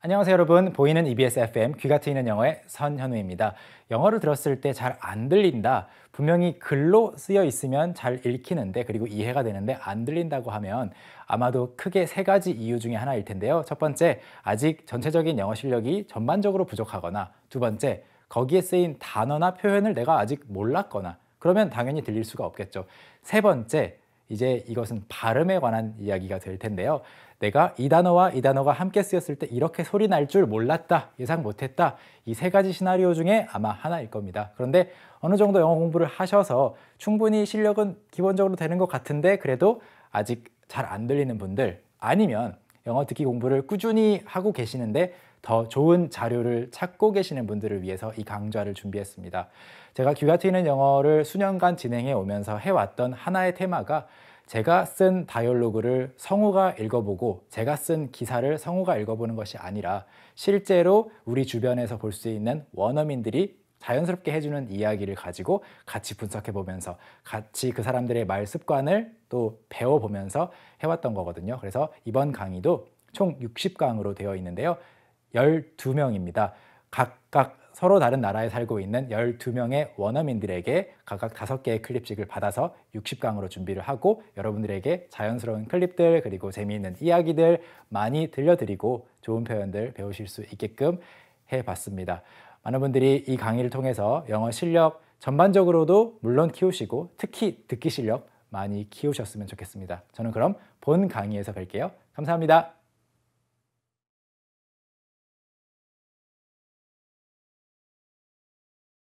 안녕하세요 여러분 보이는 EBS FM 귀가 트이는 영어의 선현우입니다 영어를 들었을 때 잘 안 들린다 분명히 글로 쓰여 있으면 잘 읽히는데 그리고 이해가 되는데 안 들린다고 하면 아마도 크게 세 가지 이유 중에 하나일 텐데요 첫 번째 아직 전체적인 영어 실력이 전반적으로 부족하거나 두 번째 거기에 쓰인 단어나 표현을 내가 아직 몰랐거나 그러면 당연히 들릴 수가 없겠죠 세 번째 이제 이것은 발음에 관한 이야기가 될 텐데요. 내가 이 단어와 이 단어가 함께 쓰였을 때 이렇게 소리 날 줄 몰랐다, 예상 못했다. 이 세 가지 시나리오 중에 아마 하나일 겁니다. 그런데 어느 정도 영어 공부를 하셔서 충분히 실력은 기본적으로 되는 것 같은데 그래도 아직 잘 안 들리는 분들 아니면 영어 듣기 공부를 꾸준히 하고 계시는데 더 좋은 자료를 찾고 계시는 분들을 위해서 이 강좌를 준비했습니다. 제가 귀가 트이는 영어를 수년간 진행해 오면서 해왔던 하나의 테마가 제가 쓴 다이얼로그를 성우가 읽어보고 제가 쓴 기사를 성우가 읽어보는 것이 아니라 실제로 우리 주변에서 볼 수 있는 원어민들이 자연스럽게 해주는 이야기를 가지고 같이 분석해 보면서 같이 그 사람들의 말 습관을 또 배워보면서 해왔던 거거든요. 그래서 이번 강의도 총 60강으로 되어 있는데요. 12명입니다. 각각 서로 다른 나라에 살고 있는 12명의 원어민들에게 각각 5개의 클립씩을 받아서 60강으로 준비를 하고 여러분들에게 자연스러운 클립들 그리고 재미있는 이야기들 많이 들려드리고 좋은 표현들 배우실 수 있게끔 해 봤습니다. 많은 분들이 이 강의를 통해서 영어 실력 전반적으로도 물론 키우시고 특히 듣기 실력 많이 키우셨으면 좋겠습니다. 저는 그럼 본 강의에서 뵐게요. 감사합니다.